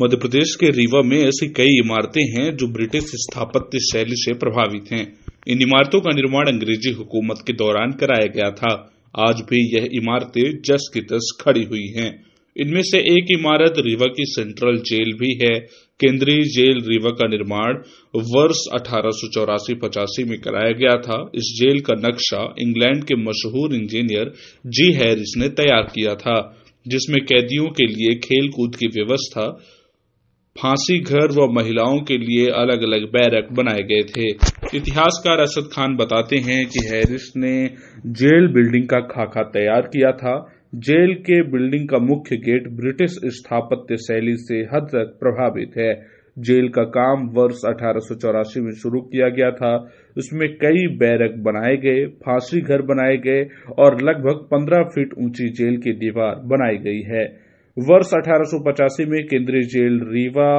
मध्य प्रदेश के रीवा में ऐसी कई इमारतें हैं जो ब्रिटिश स्थापत्य शैली से प्रभावित हैं इन इमारतों का निर्माण अंग्रेजी हुकूमत के दौरान कराया गया था आज भी यह इमारतें जस की तस खड़ी हुई हैं इनमें से एक इमारत रीवा की सेंट्रल जेल भी है केंद्रीय जेल रीवा का निर्माण वर्ष अठारह सौ चौरासी पचासी में कराया गया था इस जेल का नक्शा इंग्लैंड के मशहूर इंजीनियर जी हैरिस ने तैयार किया था जिसमें कैदियों के लिए खेलकूद की व्यवस्था फांसी घर व महिलाओं के लिए अलग अलग बैरक बनाए गए थे इतिहासकार असद खान बताते हैं कि हैरिस ने जेल बिल्डिंग का खाका तैयार किया था जेल के बिल्डिंग का मुख्य गेट ब्रिटिश स्थापत्य शैली से हद तक प्रभावित है जेल का काम वर्ष अठारह में शुरू किया गया था इसमें कई बैरक बनाए गए फांसी घर बनाए गए और लगभग 15 फीट ऊंची जेल की दीवार बनाई गई है वर्ष अठारह में केंद्रीय जेल रीवा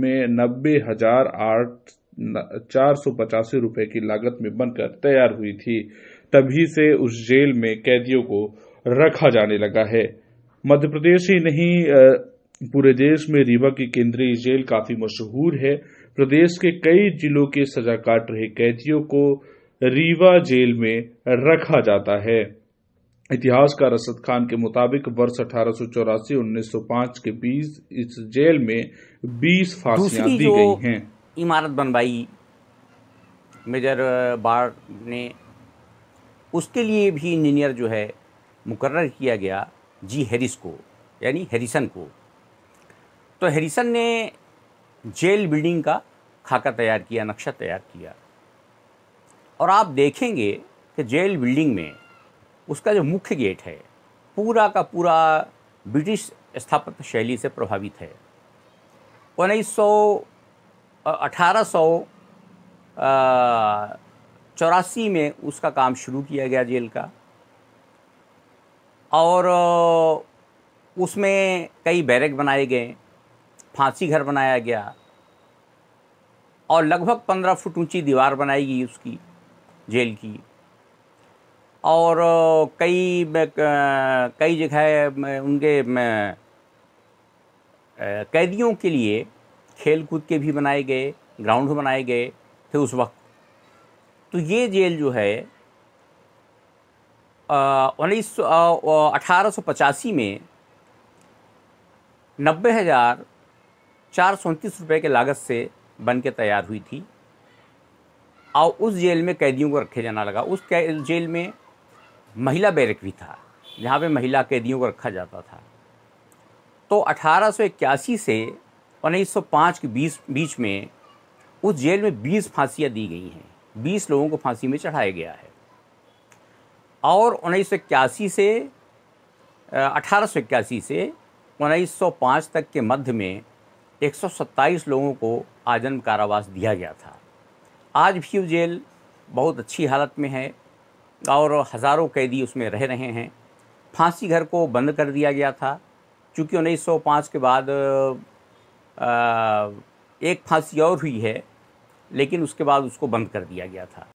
में नब्बे हजार आठ चार सौ पचासी रूपये की लागत में बनकर तैयार हुई थी तभी से उस जेल में कैदियों को रखा जाने लगा है मध्य प्रदेश ही नहीं पूरे देश में रीवा की केंद्रीय जेल काफी मशहूर है प्रदेश के कई जिलों के सजा काट रहे कैदियों को रीवा जेल में रखा जाता है इतिहासकार असद खान के मुताबिक वर्ष अठारह सौ चौरासी उन्नीस सौ पांच के बीच इस जेल में बीस फांसियां दी गई हैं इमारत बनवाई मेजर बार ने उसके लिए भी इंजीनियर जो है मुकर्र किया गया जी हैरिस को यानी हैरिसन को तो हैरिसन ने जेल बिल्डिंग का खाका तैयार किया नक्शा तैयार किया और आप देखेंगे कि जेल बिल्डिंग में उसका जो मुख्य गेट है पूरा का पूरा ब्रिटिश स्थापत्य शैली से प्रभावित है उन्नीस सौ अठारह सौ चौरासी में उसका काम शुरू किया गया जेल का और उसमें कई बैरक बनाए गए फांसी घर बनाया गया और लगभग पंद्रह फुट ऊंची दीवार बनाई गई उसकी जेल की और कई कई जगह उनके कैदियों के लिए खेल कूद के भी बनाए गए ग्राउंड बनाए गए थे उस वक्त तो ये जेल जो है उन्नीस अठारह सौ पचासी में नब्बे हज़ार चार सौ उनतीस रुपये के लागत से बन के तैयार हुई थी और उस जेल में कैदियों को रखे जाना लगा उस जेल में महिला बैरक भी था जहाँ पे महिला कैदियों को रखा जाता था तो 1881 से 1905 के बीच बीच में उस जेल में 20 फांसियाँ दी गई हैं 20 लोगों को फांसी में चढ़ाया गया है और उन्नीस से अठारह से 1905 तक के मध्य में 127 लोगों को आजन्म कारावास दिया गया था आज भी जेल बहुत अच्छी हालत में है और हज़ारों कैदी उसमें रह रहे हैं फांसी घर को बंद कर दिया गया था चूँकि पाँच के बाद आ, एक फांसी और हुई है लेकिन उसके बाद उसको बंद कर दिया गया था